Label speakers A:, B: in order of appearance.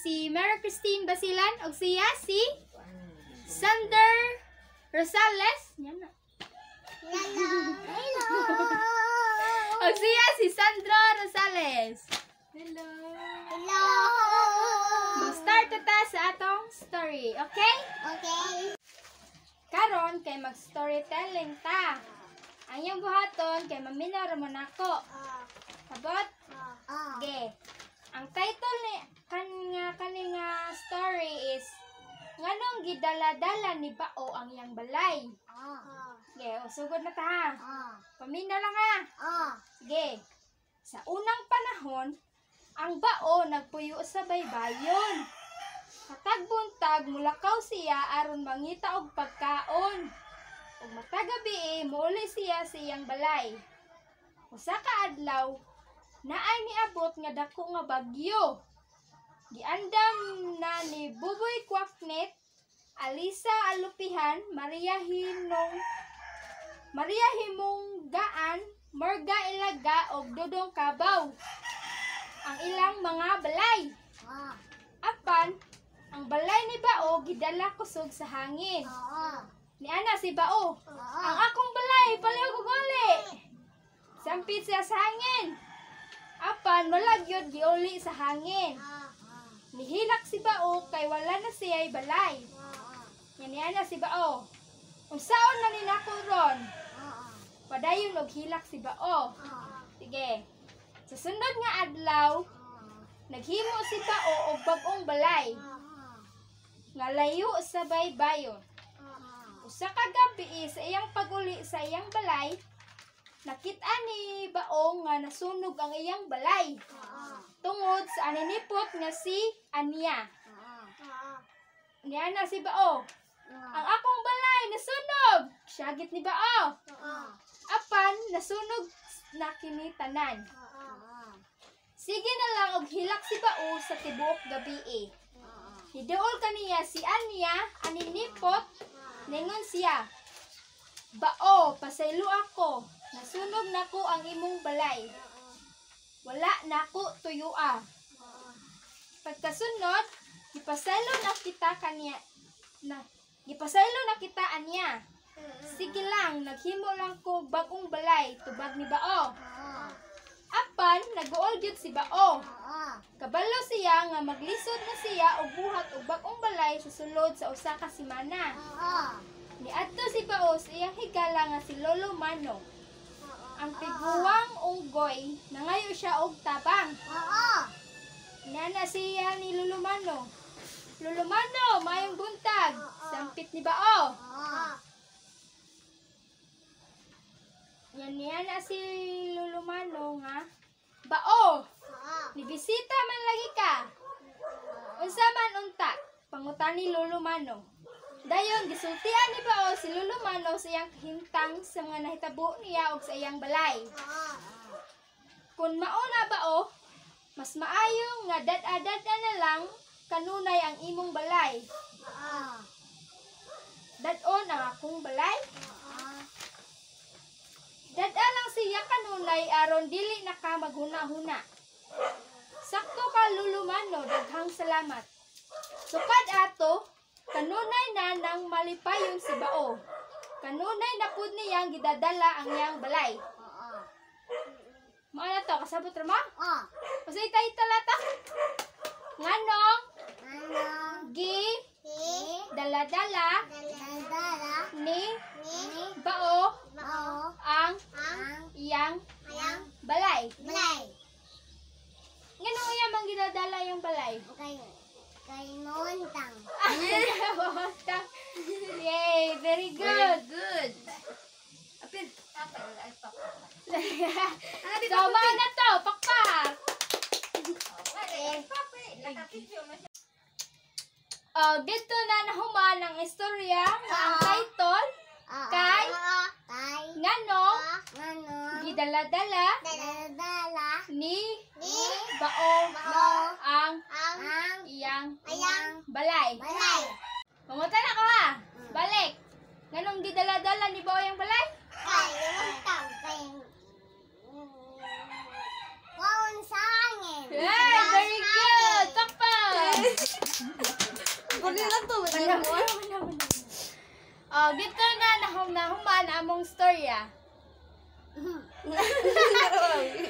A: si Mary Christine Basilan og siya si Sander Rosales. Hello. Hello. og siya si Sandra Rosales. Hello. Hello. Mag-start ta sa atong story, okay? Okay. Karon kay mag-storytelling ta. Ang iyong buhaton kay maminaw mo nako. Sabot? Ah. Oo. Ah. Okay. Ah. Ang title ni kanya kaninga story is nganong gidala-dala ni Bao ang yang balay. Ah. Sige, o, sugod na ta. Ha? Ah. Paminda lang ha. Ah. Sige. Sa unang panahon, ang Bao nagpuyo sa baybayon. Katagbuntag mulakaw siya aron mangita og pagkaon. Ug matagabi eh, muli siya sa iyang balay. Usa ka adlaw, naay niabot nga dako nga bagyo. Giandam na ni Buboy Kwaknet, Alisa Alupihan, Maria Hinong, Maria Himunggaan, Marga Ilaga o Dodong Kabaw ang ilang mga balay. Apan, ang balay ni Bao gidala kusog sa hangin. Ni ana si Bao, ang akong balay palayo guguli. Sampit siya sa hangin apan malagyod giuli sa hangin. Mihilak si Bao kay wala na siya'y balay. Nganiya na si Bao. Unsaon na ni nako ron? Padayon og hilak si Bao. Sige. Sa sunod nga adlaw, naghimo si Bao og bag-ong balay. Nga layo sa baybayon. Usa ka gabi sa iyang paguli sa iyang balay, nakita ni Baong nga nasunog ang iyang balay. Tungod sa aninipot nga si Anya. Niya na si Bao. Ang akong balay nasunog. Syagit ni Bao. Apan nasunog na kinitanan. Sige na lang og hilak si Bao sa tibuok gabi. E. Hiduol kaniya si Anya aninipot ningon siya. Bao, pasaylo ako. Nasunog nako ang imong balay. Wala nako tuyua. Pagkasunod, gipasalo na kita kaniya. Na, gipasalo na kita aniya. Sige lang, naghimo lang ko bagong balay, tubag ni Bao. Apan, naguol gyud si Bao. Kabalo siya nga maglisod na siya og buhat og bagong balay susulod sa usa ka semana. Niadto si Bao sa iyang higala nga si Lolo Manong ang tiguang unggoy na ngayon siya og tabang. Oo. Nana ni Lulumano. Lulumano, mayong buntag. Sampit ni Bao. Oo. Yan na si Lulumano nga. Bao. nibisita man lagi ka. Unsa man unta? Pangutan ni Lulumano. Dayon gisultian ni Bao si Lolo Mano sa iyang hintang sa mga nahitabo niya og sa iyang balay. Kun mauna na Bao, oh, mas maayong nga dad-adad na lang kanunay ang imong balay. Dad-on ang akong balay. Dad-a lang siya kanunay aron dili na ka maghuna-huna. Sakto ka Lolo Mano, daghang salamat. Sukad ato, malipayon sa bao. Kanunay na pud niyang gidadala ang iyang balay. Mao na to, kasabot ra mo? Oo. Kasi itay talata. Ngano? Ngano? Gi. Gi. Dala-dala. Ni. Ni. Bao. Bao. Ang. Ang. Iyang. Iyang. Balay. Balay. Ngano iyang mang gidadala iyang balay? Okay. Kay Montang. Montang. Very good. Very good. Apil. so, mga na to, pakpak. Uh, dito na nahuman ang istorya uh, ang title
B: uh, kay uh,
A: kay ngano uh, gidala-dala dala-dala ni ni baong bao, ang ang, ang iyang ayang balay balay Pumunta na ka ha. Mm. Balik yung gidala-dala ni Boyang Balay? Kayo ang tamping. Wawon sa angin. Hey, very good! Takpan! Kunin lang to. Wala mo. Oh, dito na nahong nahuman among storya. Ah.